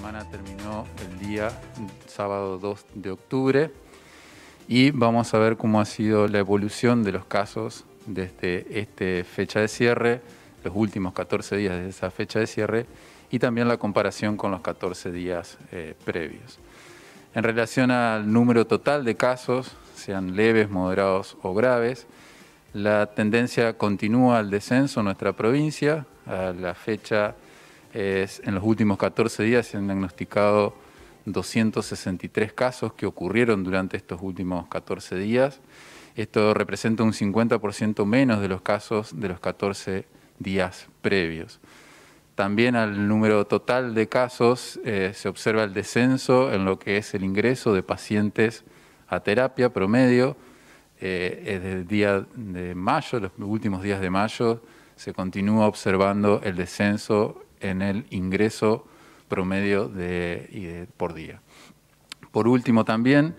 semana terminó el día sábado 2 de octubre y vamos a ver cómo ha sido la evolución de los casos desde esta fecha de cierre, los últimos 14 días desde esa fecha de cierre y también la comparación con los 14 días eh, previos. En relación al número total de casos, sean leves, moderados o graves, la tendencia continúa al descenso en nuestra provincia. A la fecha en los últimos 14 días se han diagnosticado 263 casos que ocurrieron durante estos últimos 14 días. Esto representa un 50% menos de los casos de los 14 días previos. También al número total de casos eh, se observa el descenso en lo que es el ingreso de pacientes a terapia promedio. desde eh, el día de mayo, los últimos días de mayo, se continúa observando el descenso en el ingreso promedio por día. Por último también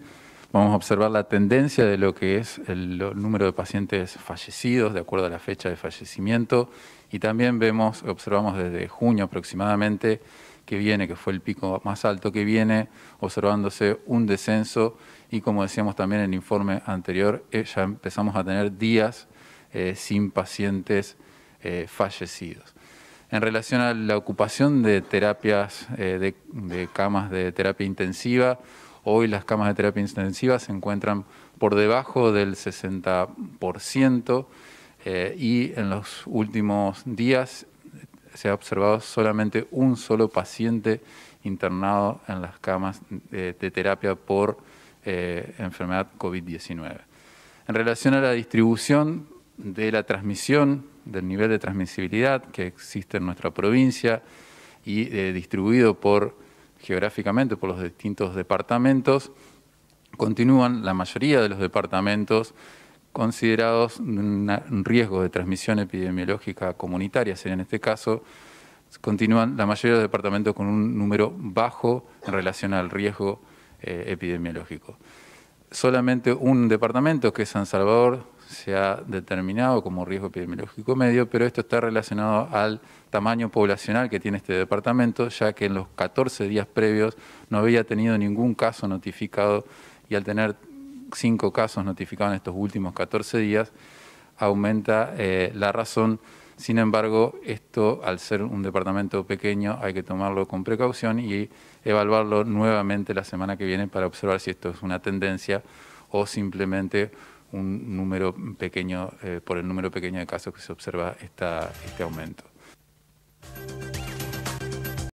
vamos a observar la tendencia de lo que es el número de pacientes fallecidos de acuerdo a la fecha de fallecimiento y también vemos, observamos desde junio aproximadamente que viene, que fue el pico más alto que viene, observándose un descenso y como decíamos también en el informe anterior, eh, ya empezamos a tener días eh, sin pacientes eh, fallecidos en relación a la ocupación de terapias, eh, de, camas de terapia intensiva. Hoy las camas de terapia intensiva se encuentran por debajo del 60% eh, y en los últimos días se ha observado solamente un solo paciente internado en las camas de, terapia por eh, enfermedad COVID-19. En relación a la distribución, de la transmisión, del nivel de transmisibilidad que existe en nuestra provincia y eh, distribuido por geográficamente por los distintos departamentos, continúan la mayoría de los departamentos considerados un riesgo de transmisión epidemiológica comunitaria, sería en este caso, continúan la mayoría de los departamentos con un número bajo en relación al riesgo eh, epidemiológico. Solamente un departamento, que es San Salvador, se ha determinado como riesgo epidemiológico medio, pero esto está relacionado al tamaño poblacional que tiene este departamento, ya que en los 14 días previos no había tenido ningún caso notificado y al tener 5 casos notificados en estos últimos 14 días, aumenta eh, la razón. Sin embargo, esto al ser un departamento pequeño hay que tomarlo con precaución y evaluarlo nuevamente la semana que viene para observar si esto es una tendencia o simplemente un número pequeño, eh, por el número pequeño de casos que se observa esta, este aumento.